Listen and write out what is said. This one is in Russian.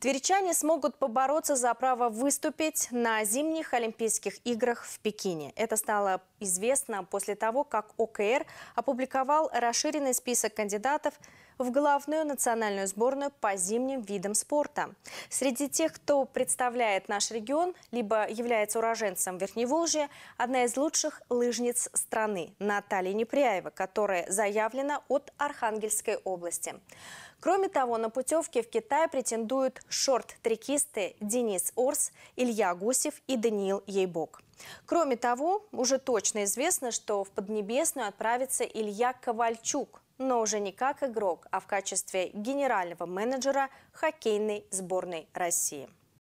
Тверичане смогут побороться за право выступить на зимних Олимпийских играх в Пекине. Это стало известно после того, как ОКР опубликовал расширенный список кандидатов – в главную национальную сборную по зимним видам спорта. Среди тех, кто представляет наш регион, либо является уроженцем Верхневолжья, одна из лучших лыжниц страны – Наталья Непряева, которая заявлена от Архангельской области. Кроме того, на путевки в Китай претендуют шорт-трекисты Денис Орс, Илья Гусев и Даниил Ейбок. Кроме того, уже точно известно, что в Поднебесную отправится Илья Ковальчук, но уже не как игрок, а в качестве генерального менеджера хоккейной сборной России.